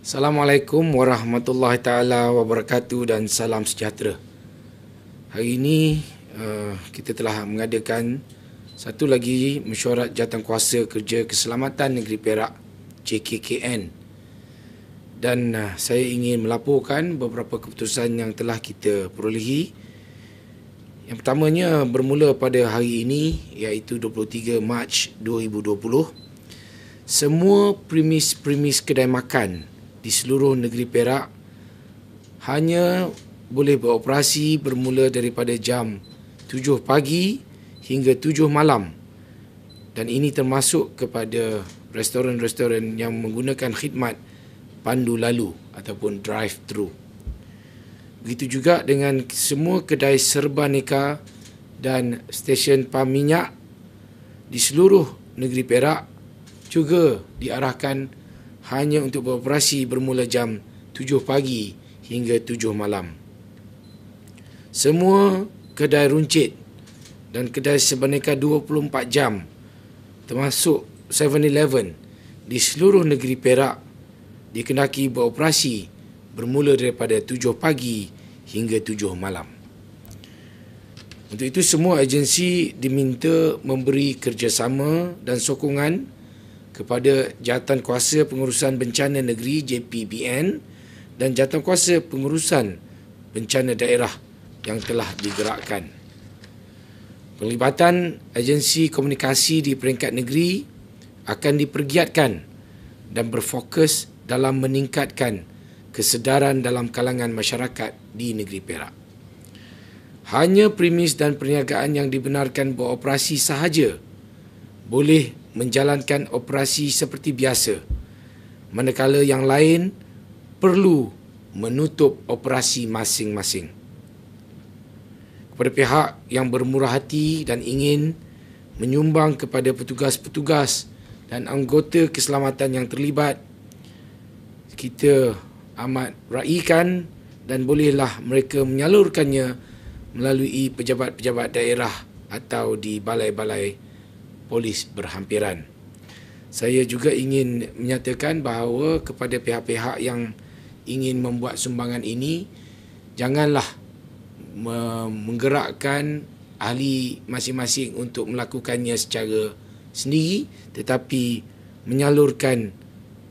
Assalamualaikum warahmatullahi taala wabarakatuh dan salam sejahtera. Hari ini uh, kita telah mengadakan satu lagi mesyuarat kuasa kerja keselamatan negeri Perak JKKN. Dan uh, saya ingin melaporkan beberapa keputusan yang telah kita perolehi. Yang pertamanya bermula pada hari ini iaitu 23 Mac 2020 semua premis-premis kedai makan di seluruh negeri Perak hanya boleh beroperasi bermula daripada jam 7 pagi hingga 7 malam dan ini termasuk kepada restoran-restoran yang menggunakan khidmat pandu lalu ataupun drive-thru. Begitu juga dengan semua kedai serba neka dan stesen pam minyak di seluruh negeri Perak juga diarahkan hanya untuk beroperasi bermula jam 7 pagi hingga 7 malam. Semua kedai runcit dan kedai sebenarnya 24 jam termasuk 7-Eleven di seluruh negeri Perak dikenaki beroperasi bermula daripada 7 pagi hingga 7 malam. Untuk itu semua agensi diminta memberi kerjasama dan sokongan kepada Jawatan Kuasa Pengurusan Bencana Negeri JPBN dan Jawatan Kuasa Pengurusan Bencana Daerah yang telah digerakkan. Penglibatan agensi komunikasi di peringkat negeri akan dipergiatkan dan berfokus dalam meningkatkan kesedaran dalam kalangan masyarakat di negeri Perak. Hanya premis dan perniagaan yang dibenarkan beroperasi sahaja boleh menjalankan operasi seperti biasa manakala yang lain perlu menutup operasi masing-masing kepada pihak yang bermurah hati dan ingin menyumbang kepada petugas-petugas dan anggota keselamatan yang terlibat kita amat raikan dan bolehlah mereka menyalurkannya melalui pejabat-pejabat daerah atau di balai-balai polis berhampiran. Saya juga ingin menyatakan bahawa kepada pihak-pihak yang ingin membuat sumbangan ini janganlah menggerakkan ahli masing-masing untuk melakukannya secara sendiri tetapi menyalurkan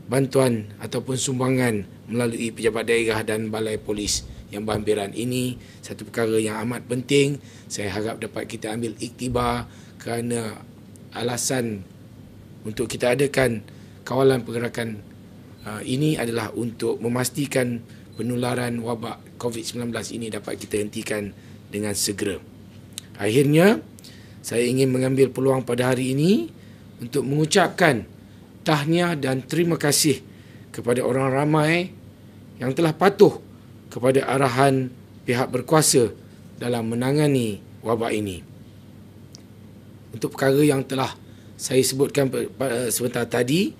bantuan ataupun sumbangan melalui pejabat daerah dan balai polis yang berhampiran ini satu perkara yang amat penting saya harap dapat kita ambil iktibar kerana alasan untuk kita adakan kawalan pergerakan uh, ini adalah untuk memastikan penularan wabak COVID-19 ini dapat kita hentikan dengan segera. Akhirnya, saya ingin mengambil peluang pada hari ini untuk mengucapkan tahniah dan terima kasih kepada orang ramai yang telah patuh kepada arahan pihak berkuasa dalam menangani wabak ini untuk perkara yang telah saya sebutkan sebentar tadi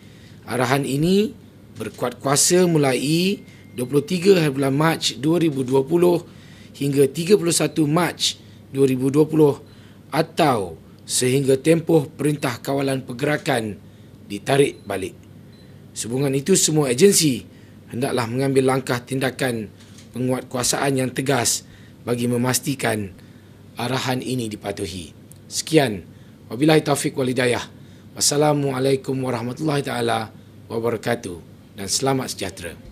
arahan ini berkuat kuasa mulai 23 hari bulan Mac 2020 hingga 31 Mac 2020 atau sehingga tempoh perintah kawalan pergerakan ditarik balik. Sehubungan itu semua agensi hendaklah mengambil langkah tindakan penguatkuasaan yang tegas bagi memastikan arahan ini dipatuhi. Sekian. Wabillahi Taufik wal hidayah. Wassalamualaikum warahmatullahi taala wabarakatuh dan selamat sejahtera.